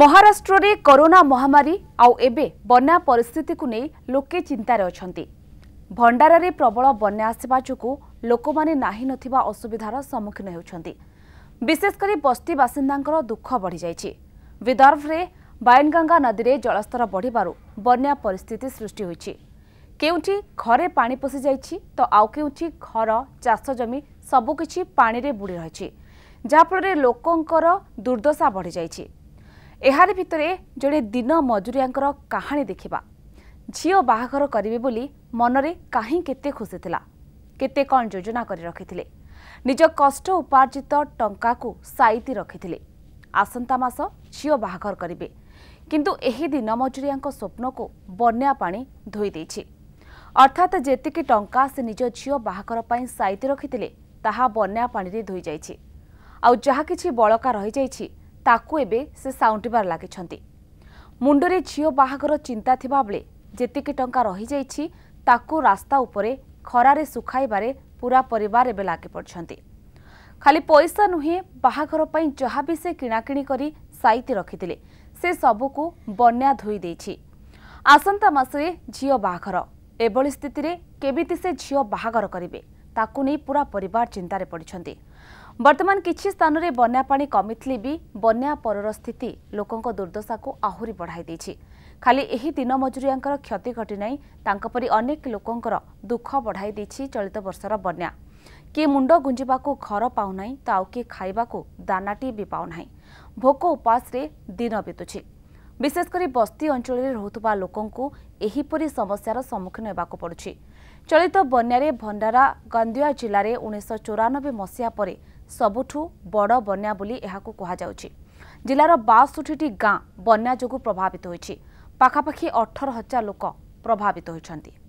ମହାରାଷ୍ଟ୍ରରେ କରୋନା ମହାମାରୀ ଆଉ ଏବେ ବନ୍ୟା ପରିସ୍ଥିତିକୁ ନେଇ ଲୋକେ ଚିନ୍ତାରେ ଅଛନ୍ତି ଭଣ୍ଡାରାରେ ପ୍ରବଳ ବନ୍ୟା ଆସିବା ଯୋଗୁଁ ଲୋକମାନେ ନାହିଁ ନଥିବା ଅସୁବିଧାର ସମ୍ମୁଖୀନ ହେଉଛନ୍ତି ବିଶେଷକରି ବସ୍ତି ବାସିନ୍ଦାଙ୍କର ଦୁଃଖ ବଢ଼ିଯାଇଛି ବିଦର୍ଭରେ ବାୟନଗଙ୍ଗା ନଦୀରେ ଜଳସ୍ତର ବଢ଼ିବାରୁ ବନ୍ୟା ପରିସ୍ଥିତି ସୃଷ୍ଟି ହୋଇଛି କେଉଁଠି ଘରେ ପାଣି ପଶିଯାଇଛି ତ ଆଉ କେଉଁଠି ଘର ଚାଷଜମି ସବୁକିଛି ପାଣିରେ ବୁଡ଼ି ରହିଛି ଯାହାଫଳରେ ଲୋକଙ୍କର ଦୁର୍ଦ୍ଦଶା ବଢ଼ିଯାଇଛି ଏହାରି ଭିତରେ ଜଣେ ଦିନ ମଜୁରିଆଙ୍କର କାହାଣୀ ଦେଖିବା ଝିଅ ବାହାଘର କରିବେ ବୋଲି ମନରେ କାହିଁ କେତେ ଖୁସି ଥିଲା କେତେ କ'ଣ ଯୋଜନା କରି ରଖିଥିଲେ ନିଜ କଷ୍ଟ ଉପାର୍ଜିତ ଟଙ୍କାକୁ ସାଇତି ରଖିଥିଲେ ଆସନ୍ତା ମାସ ଝିଅ ବାହାଘର କରିବେ କିନ୍ତୁ ଏହି ଦିନ ମଜୁରିଆଙ୍କ ସ୍ୱପ୍ନକୁ ବନ୍ୟା ପାଣି ଧୋଇଦେଇଛି ଅର୍ଥାତ୍ ଯେତିକି ଟଙ୍କା ସେ ନିଜ ଝିଅ ବାହାଘର ପାଇଁ ସାଇତି ରଖିଥିଲେ ତାହା ବନ୍ୟା ପାଣିରେ ଧୋଇଯାଇଛି ଆଉ ଯାହା ବଳକା ରହିଯାଇଛି ତାକୁ ଏବେ ସେ ସାଉଣ୍ଟିବାର ଲାଗିଛନ୍ତି ମୁଣ୍ଡରେ ଝିଅ ବାହାଘର ଚିନ୍ତା ଥିବାବେଳେ ଯେତିକି ଟଙ୍କା ରହିଯାଇଛି ତାକୁ ରାସ୍ତା ଉପରେ ଖରାରେ ଶୁଖାଇବାରେ ପୁରା ପରିବାର ଏବେ ଲାଗିପଡ଼ିଛନ୍ତି ଖାଲି ପଇସା ନୁହେଁ ବାହାଘର ପାଇଁ ଯାହା ବି ସେ କିଣାକିଣି କରି ସାଇତି ରଖିଥିଲେ ସେ ସବୁକୁ ବନ୍ୟା ଧୋଇଦେଇଛି ଆସନ୍ତା ମାସରେ ଝିଅ ବାହାଘର ଏଭଳି ସ୍ଥିତିରେ କେମିତି ସେ ଝିଅ ବାହାଘର କରିବେ ତାକୁ ନେଇ ପୁରା ପରିବାର ଚିନ୍ତାରେ ପଡ଼ିଛନ୍ତି वर्तमान कि स्थानले बन्या कमिले बि बन्या स्थिति लोकको दुर्दशाको आह्र बढाइदिन्छ खालि दिन दिनमजुरीको क्षति घटिना अनेक लोकर दुःख बढाइदिन्छ चलित वर्ष र बन्या को घर पाँ त खाइवा दान पाँ भोकस दिन बितु ବିଶେଷକରି ବସ୍ତି ଅଞ୍ଚଳରେ ରହୁଥିବା ଲୋକଙ୍କୁ ଏହିପରି ସମସ୍ୟାର ସମ୍ମୁଖୀନ ହେବାକୁ ପଡ଼ୁଛି ଚଳିତ ବନ୍ୟାରେ ଭଣ୍ଡାରା ଗାନ୍ଧିଆ ଜିଲ୍ଲାରେ ଉଣେଇଶହ ଚଉରାନବେ ମସିହା ପରେ ସବୁଠୁ ବଡ଼ ବନ୍ୟା ବୋଲି ଏହାକୁ କୁହାଯାଉଛି ଜିଲ୍ଲାର ବାଷଠିଟି ଗାଁ ବନ୍ୟା ଯୋଗୁଁ ପ୍ରଭାବିତ ହୋଇଛି ପାଖାପାଖି ଅଠର ହଜାର ଲୋକ ପ୍ରଭାବିତ ହୋଇଛନ୍ତି